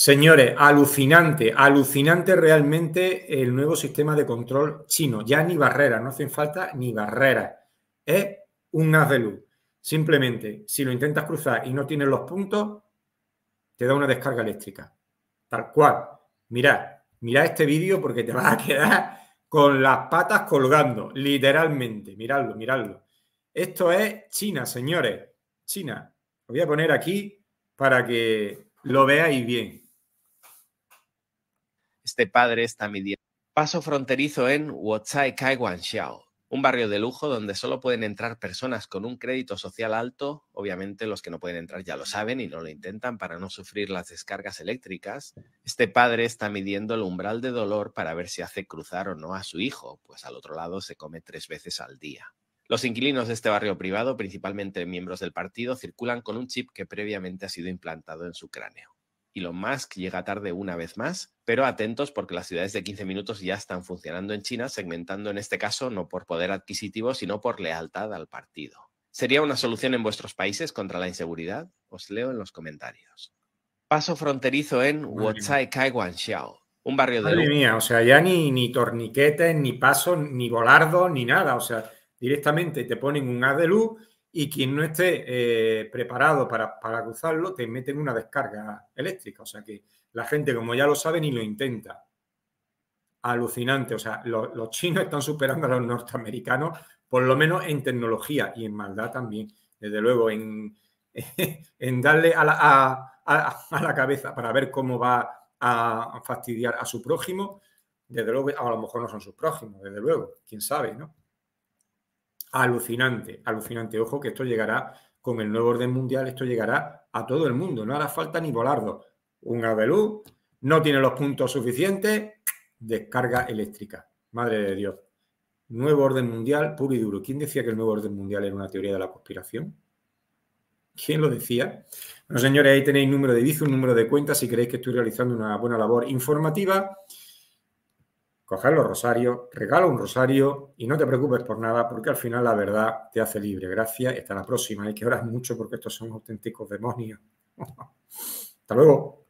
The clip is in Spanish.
Señores, alucinante, alucinante realmente el nuevo sistema de control chino. Ya ni barreras, no hacen falta ni barreras. Es un haz de luz. Simplemente, si lo intentas cruzar y no tienes los puntos, te da una descarga eléctrica. Tal cual. Mirad, mirad este vídeo porque te vas a quedar con las patas colgando, literalmente. Miradlo, miradlo. Esto es China, señores. China. Lo voy a poner aquí para que lo veáis bien este padre está midiendo. Paso fronterizo en Wuchai Kai un barrio de lujo donde solo pueden entrar personas con un crédito social alto. Obviamente los que no pueden entrar ya lo saben y no lo intentan para no sufrir las descargas eléctricas. Este padre está midiendo el umbral de dolor para ver si hace cruzar o no a su hijo, pues al otro lado se come tres veces al día. Los inquilinos de este barrio privado, principalmente miembros del partido, circulan con un chip que previamente ha sido implantado en su cráneo. Elon Musk llega tarde una vez más, pero atentos porque las ciudades de 15 minutos ya están funcionando en China, segmentando en este caso no por poder adquisitivo, sino por lealtad al partido. ¿Sería una solución en vuestros países contra la inseguridad? Os leo en los comentarios. Paso fronterizo en Wuchai Kai un barrio de... Madre mía, o sea, ya ni, ni torniquetes, ni paso, ni volardo, ni nada. O sea, directamente te ponen un haz de y quien no esté eh, preparado para, cruzarlo te meten una descarga eléctrica. O sea que la gente, como ya lo sabe, ni lo intenta. Alucinante. O sea, los chinos están superando a los norteamericanos, por lo menos en tecnología y en maldad también. Desde luego, en, darle a la, a la cabeza para ver cómo va a fastidiar a su prójimo. Desde luego, a lo mejor no son sus prójimos, desde luego, quién sabe, ¿no? Alucinante, alucinante. Ojo que esto llegará con el nuevo orden mundial, esto llegará a todo el mundo. No hará falta ni volardo. Un abelú no tiene los puntos suficientes, descarga eléctrica. Madre de Dios. Nuevo orden mundial, puro y duro. ¿Quién decía que el nuevo orden mundial era una teoría de la conspiración? ¿Quién lo decía? Bueno, señores, ahí tenéis número de un número de cuentas si creéis que estoy realizando una buena labor informativa coger los rosarios, regala un rosario y no te preocupes por nada, porque al final la verdad te hace libre. Gracias y hasta la próxima. Hay que orar mucho porque estos son auténticos demonios. hasta luego.